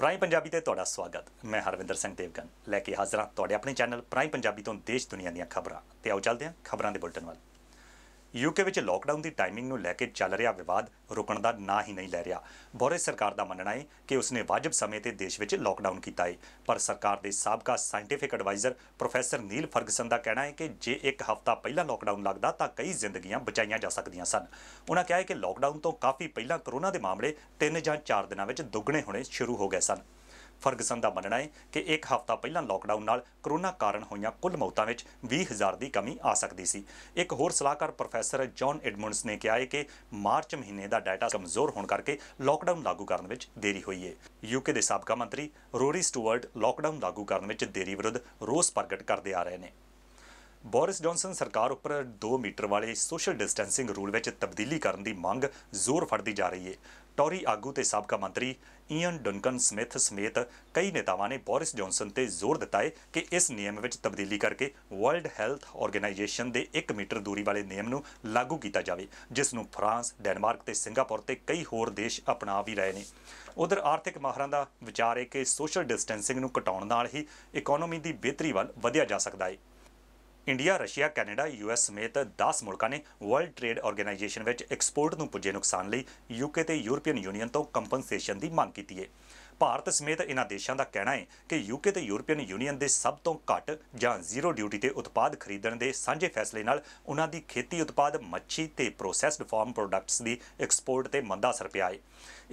prime Punjabi ਤੇ ਤੁਹਾਡਾ ਸਵਾਗਤ ਮੈਂ ਹਰਵਿੰਦਰ ਸਿੰਘ ਦੇਵਗਨ ਲੈ ਕੇ ਹਾਜ਼ਰ ਹਾਂ ਤੁਹਾਡੇ ਆਪਣੇ ਚੈਨਲ ਪ੍ਰਾਈਮ ਪੰਜਾਬੀ ਤੋਂ ਦੇਸ਼ ਦੁਨੀਆ ਦੀਆਂ ਖਬਰਾਂ ਤੇ ਆਓ ਚੱਲਦੇ ਹਾਂ ਖਬਰਾਂ ਦੇ ਬੁਲਟਨ ਵੱਲ ਯੂਕੇ ਵਿੱਚ ਲਾਕਡਾਊਨ ਦੀ ਟਾਈਮਿੰਗ ਨੂੰ ਲੈ ਕੇ ਚੱਲ ਰਿਹਾ ਵਿਵਾਦ ਰੁਕਣ ਦਾ ਨਾਂ ਹੀ ਨਹੀਂ ਲੈ ਰਿਹਾ ਬੋਰਿਸ ਸਰਕਾਰ ਦਾ ਮੰਨਣਾ ਹੈ ਕਿ ਉਸਨੇ ਵਾਜਬ ਸਮੇਂ ਤੇ ਦੇਸ਼ ਵਿੱਚ ਲਾਕਡਾਊਨ ਕੀਤਾ ਹੈ ਪਰ ਸਰਕਾਰ ਦੇ ਸਾਬਕਾ scientific adviser professor Neil Ferguson ਦਾ ਕਹਿਣਾ ਹੈ ਕਿ ਜੇ ਇੱਕ ਹਫ਼ਤਾ ਪਹਿਲਾਂ ਲਾਕਡਾਊਨ ਲੱਗਦਾ ਤਾਂ ਕਈ ਜ਼ਿੰਦਗੀਆਂ ਬਚਾਈਆਂ ਜਾ ਸਕਦੀਆਂ ਸਨ ਉਹਨਾਂ ਕਿਹਾ ਹੈ ਕਿ ਲਾਕਡਾਊਨ ਤੋਂ ਕਾਫੀ ਪਹਿਲਾਂ ਕਰੋਨਾ ਦੇ ਮਾਮਲੇ 3 ਜਾਂ 4 ਦਿਨਾਂ ਵਿੱਚ ਦੁੱਗਣੇ ਹੋਣੇ ਸ਼ੁਰੂ ਹੋ ਗਏ ਸਨ ਫਰਗਸਨ ਦਾ ਮੰਨਣਾ ਹੈ ਕਿ ਇੱਕ ਹਫ਼ਤਾ ਪਹਿਲਾਂ ਲੋਕਡਾਊਨ ਨਾਲ ਕਰੋਨਾ ਕਾਰਨ ਹੋਈਆਂ ਕੁੱਲ ਮੌਤਾਂ ਵਿੱਚ 20000 ਦੀ ਕਮੀ ਆ ਸਕਦੀ ਸੀ ਇੱਕ ਹੋਰ ਸਲਾਹਕਾਰ ਪ੍ਰੋਫੈਸਰ ਜੌਨ ਐਡਮੰਡਸ ਨੇ ਕਿਹਾ ਹੈ ਕਿ ਮਾਰਚ ਮਹੀਨੇ ਦਾ ਡਾਟਾ ਕਮਜ਼ੋਰ ਹੋਣ ਕਰਕੇ ਲੋਕਡਾਊਨ ਲਾਗੂ ਕਰਨ ਵਿੱਚ ਦੇਰੀ ਹੋਈ ਹੈ ਯੂਕੇ ਦੇ ਸਾਬਕਾ ਮੰਤਰੀ ਰੋਰੀ ਸਟੂਅਰਟ ਲੋਕਡਾਊਨ ਲਾਗੂ ਕਰਨ ਵਿੱਚ ਦੇਰੀ ਵਿਰੁੱਧ ਰੋਸ ਪ੍ਰਗਟ ਕਰਦੇ ਆ ਰਹੇ ਨੇ ਬੋਰਿਸ ਜੌਨਸਨ ਸਰਕਾਰ ਉੱਪਰ 2 ਮੀਟਰ ਵਾਲੇ ਸੋਸ਼ਲ ਡਿਸਟੈਂਸਿੰਗ ਰੂਲ ਵਿੱਚ ਤਬਦੀਲੀ ਕਰਨ ਦੀ ਮੰਗ ਜ਼ੋਰ ਫੜਦੀ ਜਾ ਰਹੀ ਹੈ ਟੌਰੀ ਆਗੂ ਤੇ ਸਾਬਕਾ ਮੰਤਰੀ ਇਅਨ ਡਨਕਨ ਸਮਿਥ ਸਮੇਤ ਕਈ ਨੇਤਾਵਾਂ ਨੇ ਬੋਰਿਸ ਜੌਨਸਨ ਤੇ ਜ਼ੋਰ ਦਿੱਤਾ ਹੈ ਕਿ ਇਸ ਨਿਯਮ ਵਿੱਚ ਤਬਦੀਲੀ ਕਰਕੇ ਵਰਲਡ ਹੈਲਥ ਆਰਗੇਨਾਈਜੇਸ਼ਨ ਦੇ 1 ਮੀਟਰ ਦੂਰੀ ਵਾਲੇ ਨਿਯਮ ਨੂੰ ਲਾਗੂ ਕੀਤਾ ਜਾਵੇ ਜਿਸ ਨੂੰ ਫਰਾਂਸ ਡੈਨਮਾਰਕ ਤੇ ਸਿੰਗਾਪੁਰ ਤੇ ਕਈ ਹੋਰ ਦੇਸ਼ ਅਪਣਾ ਵੀ ਰਹੇ ਨੇ ਉਧਰ ਆਰਥਿਕ ਮਾਹਰਾਂ ਦਾ ਵਿਚਾਰ ਹੈ ਕਿ ਸੋਸ਼ਲ ਡਿਸਟੈਂਸਿੰਗ ਨੂੰ ਘਟਾਉਣ ਨਾਲ ਹੀ ਇਕਨੋਮੀ ਦੀ ਬਿਹਤਰੀ ਵੱਲ ਵਧਿਆ ਜਾ ਸਕਦਾ ਹੈ ਇੰਡੀਆ ਰਸ਼ੀਆ ਕੈਨੇਡਾ ਯੂਐਸ ਸਮੇਤ 10 ਮੁਲਕਾਂ ਨੇ ਵਰਲਡ ਟ੍ਰੇਡ ਆਰਗੇਨਾਈਜੇਸ਼ਨ ਵਿੱਚ ਐਕਸਪੋਰਟ ਨੂੰ ਪੁੱਜੇ ਨੁਕਸਾਨ ਲਈ ਯੂਕੇ ਤੇ ਯੂਰਪੀਅਨ ਯੂਨੀਅਨ ਤੋਂ ਕੰਪਨਸੇਸ਼ਨ ਦੀ ਮੰਗ ਕੀਤੀ ਹੈ ਭਾਰਤ ਸਮੇਤ ਇਹਨਾਂ ਦੇਸ਼ਾਂ ਦਾ ਕਹਿਣਾ ਹੈ ਕਿ ਯੂਕੇ ਤੇ ਯੂਰਪੀਅਨ ਯੂਨੀਅਨ ਦੇ ਸਭ ਤੋਂ ਘੱਟ ਜਾਂ ਜ਼ੀਰੋ ਡਿਊਟੀ ਤੇ ਉਤਪਾਦ ਖਰੀਦਣ ਦੇ ਸਾਂਝੇ ਫੈਸਲੇ ਨਾਲ ਉਹਨਾਂ ਦੀ ਖੇਤੀ ਉਤਪਾਦ ਮੱਛੀ ਤੇ ਪ੍ਰੋਸੈਸਡ ਫਾਰਮ ਪ੍ਰੋਡਕਟਸ ਦੀ ਐਕਸਪੋਰਟ ਤੇ ਮੰਦਾ ਅਸਰ ਪਿਆ ਹੈ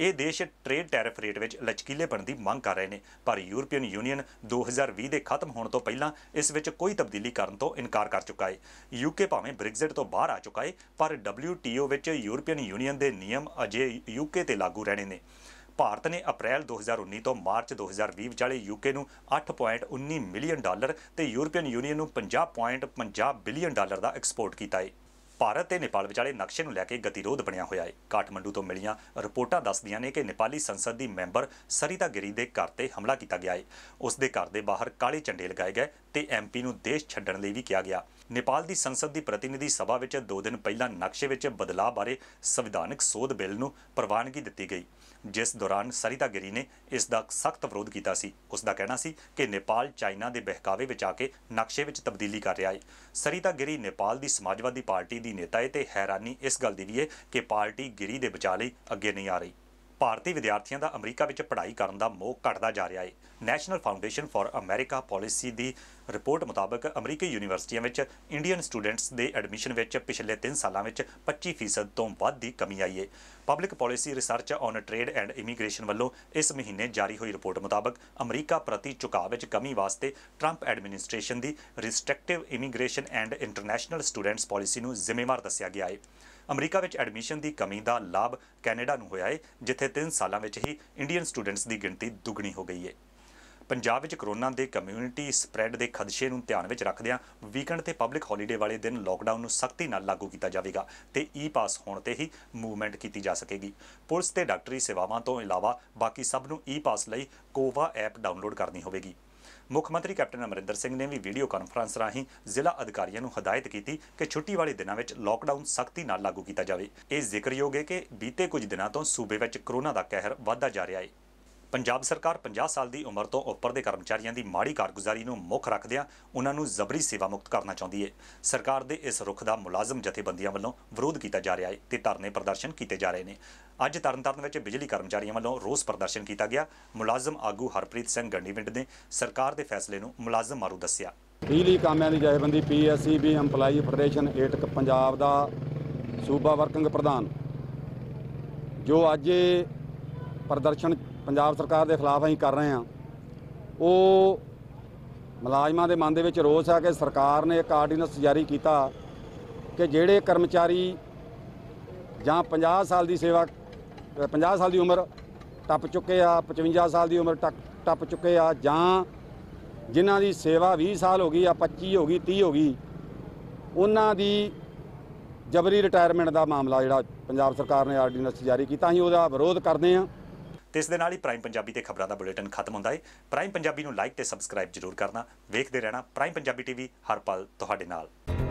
ਇਹ ਦੇਸ਼ ਟ੍ਰੇਡ ਟੈਰਿਫ ਰੇਟ ਵਿੱਚ ਲਚਕੀਲੇਪਣ ਦੀ ਮੰਗ ਕਰ ਰਹੇ ਨੇ ਪਰ ਯੂਰਪੀਅਨ ਯੂਨੀਅਨ 2020 ਦੇ ਖਤਮ ਹੋਣ ਤੋਂ ਪਹਿਲਾਂ ਇਸ ਵਿੱਚ ਕੋਈ ਤਬਦੀਲੀ ਕਰਨ ਤੋਂ ਇਨਕਾਰ ਕਰ ਚੁੱਕਾ ਹੈ ਯੂਕੇ ਭਾਵੇਂ ਬ੍ਰੈਗਜ਼ਿਟ ਤੋਂ ਬਾਹਰ ਆ ਚੁੱਕਾ ਹੈ ਪਰ ਡਬਲਯੂਟੀਓ ਵਿੱਚ ਯੂਰਪੀਅਨ ਯੂਨੀਅਨ ਦੇ ਨਿਯਮ ਅਜੇ ਯੂਕੇ ਤੇ ਲਾਗੂ ਰਹਿਣੇ ਨੇ ਭਾਰਤ ਨੇ ਅਪ੍ਰੈਲ 2019 ਤੋਂ ਮਾਰਚ 2020 ਵਿਚਾਲੇ ਯੂਕੇ ਨੂੰ 8.19 ਮਿਲੀਅਨ ਡਾਲਰ ਤੇ ਯੂਰੋਪੀਅਨ ਯੂਨੀਅਨ ਨੂੰ 50.50 ਬਿਲੀਅਨ ਡਾਲਰ ਦਾ ਐਕਸਪੋਰਟ ਕੀਤਾ ਹੈ ਭਾਰਤ ਤੇ ਨੇਪਾਲ ਵਿਚਾਲੇ ਨਕਸ਼ੇ ਨੂੰ ਲੈ ਕੇ ਗਤੀਰੋਧ ਬਣਿਆ ਹੋਇਆ ਹੈ ਕਾਠਮੰਡੂ ਤੋਂ ਮਿਲੀਆਂ ਰਿਪੋਰਟਾਂ ਦੱਸਦੀਆਂ ਨੇ ਕਿ ਨੇਪਾਲੀ ਸੰਸਦ ਦੀ ਮੈਂਬਰ ਸਰੀਤਾ ਗਿਰੀ ਦੇ ਘਰ ਤੇ ਹਮਲਾ ਕੀਤਾ ਗਿਆ ਹੈ ਉਸ ਦੇ ਘਰ ਦੇ ਬਾਹਰ ਕਾਲੇ ਝੰਡੇ ਲਗਾਏ ਗਏ ਤੇ ਐਮਪੀ ਨੂੰ ਦੇਸ਼ ਛੱਡਣ ਲਈ ਵੀ ਕਿਹਾ ਗਿਆ ਨੇਪਾਲ ਦੀ ਸੰਸਦ ਦੀ ਪ੍ਰਤੀਨਿਧੀ ਸਭਾ ਵਿੱਚ 2 ਦਿਨ ਪਹਿਲਾਂ ਨਕਸ਼ੇ ਵਿੱਚ ਬਦਲਾਅ ਬਾਰੇ ਸੰਵਿਧਾਨਕ ਸੋਧ ਬਿੱਲ ਨੂੰ ਪ੍ਰਵਾਨਗੀ ਦਿੱਤੀ ਗਈ ਜਿਸ ਦੌਰਾਨ ਸਰਿਤਾ ਗਿਰੀ ਨੇ ਇਸ ਦਾ ਸਖਤ ਵਿਰੋਧ ਕੀਤਾ ਸੀ ਉਸ ਦਾ ਕਹਿਣਾ ਸੀ ਕਿ ਨੇਪਾਲ ਚਾਈਨਾ ਦੇ ਬਹਿਕਾਵੇ ਵਿੱਚ ਆ ਕੇ ਨਕਸ਼ੇ ਵਿੱਚ ਤਬਦੀਲੀ ਕਰ ਰਿਹਾ ਹੈ ਸਰਿਤਾ ਗਿਰੀ ਨੇਪਾਲ ਦੀ ਸਮਾਜਵਾਦੀ ਪਾਰਟੀ ਦੀ ਨੇਤਾ ਹੈ ਤੇ ਹੈਰਾਨੀ ਇਸ ਗੱਲ ਦੀ ਵੀ ਹੈ ਕਿ ਪਾਰਟੀ ਗਿਰੀ ਦੇ ਬਚਾਅ ਅੱਗੇ ਨਹੀਂ ਆ ਰਹੀ ਭਾਰਤੀ ਵਿਦਿਆਰਥੀਆਂ ਦਾ ਅਮਰੀਕਾ ਵਿੱਚ ਪੜ੍ਹਾਈ ਕਰਨ ਦਾ ਮੋਹ ਘਟਦਾ ਜਾ ਰਿਹਾ ਹੈ National Foundation for America policy ਦੀ ਰਿਪੋਰਟ ਮੁਤਾਬਕ ਅਮਰੀਕੀ ਯੂਨੀਵਰਸਿਟੀਆਂ ਵਿੱਚ ਇੰਡੀਅਨ ਸਟੂਡੈਂਟਸ ਦੇ ਐਡਮਿਸ਼ਨ ਵਿੱਚ ਪਿਛਲੇ 3 ਸਾਲਾਂ ਵਿੱਚ 25% ਤੋਂ ਵੱਧ ਦੀ ਕਮੀ ਆਈ ਹੈ public policy research on trade and immigration ਵੱਲੋਂ ਇਸ ਮਹੀਨੇ ਜਾਰੀ ਹੋਈ ਰਿਪੋਰਟ ਮੁਤਾਬਕ ਅਮਰੀਕਾ ਪ੍ਰਤੀ ਝੁਕਾਅ ਵਿੱਚ ਕਮੀ ਵਾਸਤੇ ਟਰੰਪ ਐਡਮਿਨਿਸਟ੍ਰੇਸ਼ਨ ਦੀ restrictive immigration and international students policy ਨੂੰ ਜ਼ਿੰਮੇਵਾਰ ਦੱਸਿਆ ਗਿਆ ਹੈ ਅਮਰੀਕਾ ਵਿੱਚ ਐਡਮਿਸ਼ਨ ਦੀ ਕਮੀ ਦਾ ਲਾਭ ਕੈਨੇਡਾ ਨੂੰ ਹੋਇਆ ਹੈ ਜਿੱਥੇ 3 ਸਾਲਾਂ ਵਿੱਚ ਹੀ ਇੰਡੀਅਨ ਸਟੂਡੈਂਟਸ ਦੀ ਗਿਣਤੀ ਦੁੱਗਣੀ ਹੋ ਗਈ ਹੈ ਪੰਜਾਬ ਵਿੱਚ ਕਰੋਨਾ ਦੇ ਕਮਿਊਨਿਟੀ ਸਪਰੈਡ ਦੇ ਖਦਸ਼ੇ ਨੂੰ ਧਿਆਨ ਵਿੱਚ ਰੱਖਦਿਆਂ ਵੀਕਐਂਡ ਤੇ ਪਬਲਿਕ ਹੌਲੀਡੇ ਵਾਲੇ ਦਿਨ ਲਾਕਡਾਊਨ ਨੂੰ ਸਖਤੀ ਨਾਲ ਲਾਗੂ ਕੀਤਾ ਜਾਵੇਗਾ ਤੇ ਈ ਪਾਸ ਹੋਣ ਤੇ ਹੀ ਮੂਵਮੈਂਟ ਕੀਤੀ ਜਾ ਸਕੇਗੀ ਪੁਲਿਸ ਤੇ ਡਾਕਟਰੀ ਸੇਵਾਵਾਂ ਤੋਂ ਇਲਾਵਾ ਬਾਕੀ ਸਭ ਨੂੰ ਈ ਪਾਸ ਲਈ ਕੋਵਾ ਐਪ ਡਾਊਨਲੋਡ ਕਰਨੀ ਹੋਵੇਗੀ ਮੁੱਖ ਮੰਤਰੀ ਕੈਪਟਨ ਅਮਰਿੰਦਰ ਸਿੰਘ ਨੇ ਵੀ ਵੀਡੀਓ ਕਾਨਫਰੰਸ ਰਾਹੀਂ ਜ਼ਿਲ੍ਹਾ ਅਧਿਕਾਰੀਆਂ ਨੂੰ ਹਦਾਇਤ ਕੀਤੀ ਕਿ ਛੁੱਟੀ ਵਾਲੇ ਦਿਨਾਂ ਵਿੱਚ ਲਾਕਡਾਊਨ ਸਖਤੀ ਨਾਲ ਲਾਗੂ ਕੀਤਾ ਜਾਵੇ ਇਹ ਜ਼ਿਕਰਯੋਗ ਹੈ ਕਿ ਬੀਤੇ ਕੁਝ ਦਿਨਾਂ ਤੋਂ ਸੂਬੇ ਵਿੱਚ ਕਰੋਨਾ ਦਾ ਕਹਿਰ ਵਧਦਾ ਜਾ ਰਿਹਾ ਹੈ ਪੰਜਾਬ ਸਰਕਾਰ 50 ਸਾਲ ਦੀ ਉਮਰ ਤੋਂ ਉੱਪਰ ਦੇ ਕਰਮਚਾਰੀਆਂ ਦੀ ਮਾੜੀ ਕਾਰਗੁਜ਼ਾਰੀ ਨੂੰ ਮੁੱਖ ਰੱਖਦਿਆਂ ਉਹਨਾਂ ਨੂੰ ਜ਼ਬਰੀ ਸੇਵਾ ਮੁਕਤ ਕਰਨਾ ਚਾਹੁੰਦੀ ਹੈ ਸਰਕਾਰ ਦੇ ਇਸ ਰੁਖ ਦਾ ਮੁਲਾਜ਼ਮ ਜਥੇਬੰਦੀਆਂ ਵੱਲੋਂ ਵਿਰੋਧ ਕੀਤਾ ਜਾ ਰਿਹਾ ਹੈ ਤੇ ਧਰਨੇ ਪ੍ਰਦਰਸ਼ਨ ਕੀਤੇ ਜਾ ਰਹੇ ਨੇ ਅੱਜ ਤਰਨਤਾਰਨ ਵਿੱਚ ਬਿਜਲੀ ਕਰਮਚਾਰੀਆਂ ਵੱਲੋਂ ਰੋਸ ਪ੍ਰਦਰਸ਼ਨ ਕੀਤਾ ਗਿਆ ਮੁਲਾਜ਼ਮ ਆਗੂ ਹਰਪ੍ਰੀਤ ਸਿੰਘ ਗੰਡੀਵਿੰਡ ਨੇ ਸਰਕਾਰ ਦੇ ਫੈਸਲੇ ਨੂੰ ਮੁਲਾਜ਼ਮ ਮਾਰੂ ਦੱਸਿਆ ਬਿਜਲੀ ਕਾਮਿਆਂ ਦੀ ਜਥੇਬੰਦੀ PSCB employee federation AITUC Punjab ਦਾ ਸੂਬਾ ਵਰਕਿੰਗ ਪ੍ਰਧਾਨ ਜੋ ਅੱਜ ਪ੍ਰਦਰਸ਼ਨ ਪੰਜਾਬ ਸਰਕਾਰ ਦੇ ਖਿਲਾਫ ਅਸੀਂ ਕਰ ਰਹੇ ਹਾਂ ਉਹ ਮਲਾਜਮਾਂ ਦੇ ਮਨ ਦੇ ਵਿੱਚ ਰੋਸ ਆ ਕਿ ਸਰਕਾਰ ਨੇ ਇੱਕ ਆਰਡੀਨੈਂਸ ਜਾਰੀ ਕੀਤਾ ਕਿ ਜਿਹੜੇ ਕਰਮਚਾਰੀ ਜਾਂ 50 ਸਾਲ ਦੀ ਸੇਵਾ 50 ਸਾਲ ਦੀ ਉਮਰ ਟੱਪ ਚੁੱਕੇ ਆ 55 ਸਾਲ ਦੀ ਉਮਰ ਟੱਪ ਚੁੱਕੇ ਆ ਜਾਂ ਜਿਨ੍ਹਾਂ ਦੀ ਸੇਵਾ 20 ਸਾਲ ਹੋ ਗਈ ਆ 25 ਹੋ ਗਈ 30 ਹੋ ਗਈ ਉਹਨਾਂ ਦੀ ਜਬਰੀ ਰਿਟਾਇਰਮੈਂਟ ਦਾ ਮਾਮਲਾ ਜਿਹੜਾ ਪੰਜਾਬ ਸਰਕਾਰ ਨੇ ਆਰਡੀਨੈਂਸ ਜਾਰੀ ਕੀਤਾ ਅਸੀਂ ਉਹਦਾ ਵਿਰੋਧ ਕਰਦੇ ਆ ਤੇ ਇਸ ਦੇ ਨਾਲ ਹੀ ਪ੍ਰਾਈਮ ਪੰਜਾਬੀ ਤੇ ਖਬਰਾਂ ਦਾ ਬੁਲੇਟਿਨ ਖਤਮ ਹੁੰਦਾ ਹੈ ਪ੍ਰਾਈਮ ਪੰਜਾਬੀ ਨੂੰ ਲਾਈਕ ਤੇ ਸਬਸਕ੍ਰਾਈਬ ਜ਼ਰੂਰ ਕਰਨਾ ਵੇਖਦੇ ਰਹਿਣਾ ਪ੍ਰਾਈਮ ਪੰਜਾਬੀ ਟੀਵੀ ਹਰ ਪਲ ਤੁਹਾਡੇ ਨਾਲ